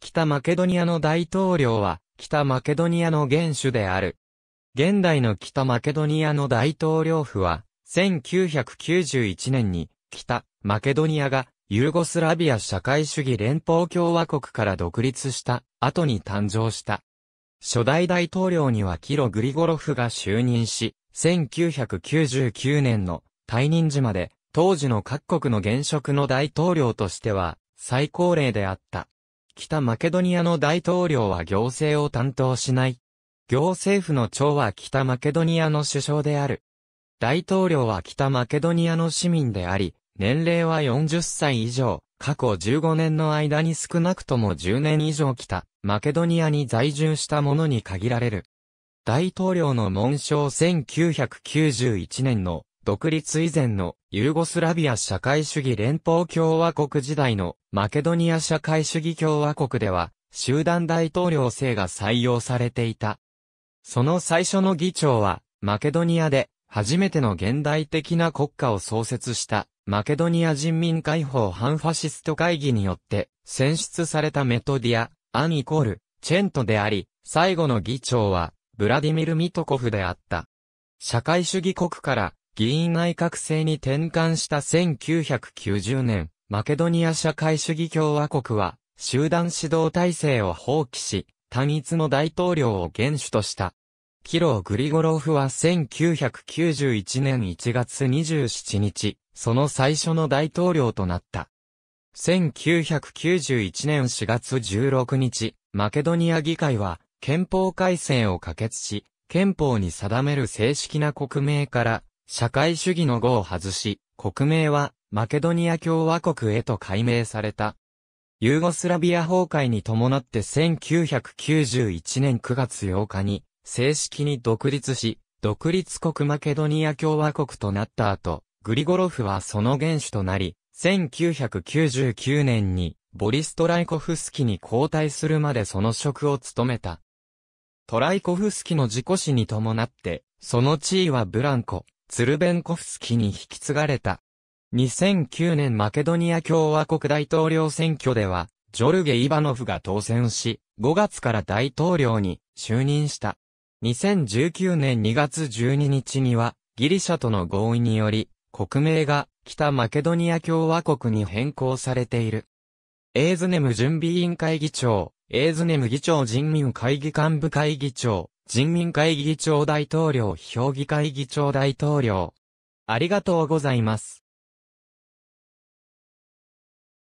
北マケドニアの大統領は、北マケドニアの元首である。現代の北マケドニアの大統領府は、1991年に、北マケドニアが、ユーゴスラビア社会主義連邦共和国から独立した後に誕生した。初代大統領にはキロ・グリゴロフが就任し、1999年の退任時まで当時の各国の現職の大統領としては最高齢であった。北マケドニアの大統領は行政を担当しない。行政府の長は北マケドニアの首相である。大統領は北マケドニアの市民であり、年齢は40歳以上、過去15年の間に少なくとも10年以上北、マケドニアに在住した者に限られる。大統領の紋章1991年の独立以前のユーゴスラビア社会主義連邦共和国時代のマケドニア社会主義共和国では集団大統領制が採用されていた。その最初の議長はマケドニアで初めての現代的な国家を創設したマケドニア人民解放反ファシスト会議によって選出されたメトディア、アンイコール、チェントであり、最後の議長はブラディミル・ミトコフであった。社会主義国から議員内閣制に転換した1990年、マケドニア社会主義共和国は、集団指導体制を放棄し、単一の大統領を元首とした。キロー・グリゴロフは1991年1月27日、その最初の大統領となった。1991年4月16日、マケドニア議会は憲法改正を可決し、憲法に定める正式な国名から社会主義の語を外し、国名はマケドニア共和国へと改名された。ユーゴスラビア崩壊に伴って1991年9月8日に正式に独立し、独立国マケドニア共和国となった後、グリゴロフはその元首となり、1999年にボリストライコフスキに交代するまでその職を務めた。トライコフスキの事故死に伴って、その地位はブランコ、ツルベンコフスキに引き継がれた。2009年マケドニア共和国大統領選挙では、ジョルゲ・イバノフが当選し、5月から大統領に就任した。2019年2月12日には、ギリシャとの合意により、国名が北マケドニア共和国に変更されている。エーズネム準備委員会議長、エーズネム議長人民会議幹部会議長、人民会議長大統領評議会議長大統領。ありがとうございます。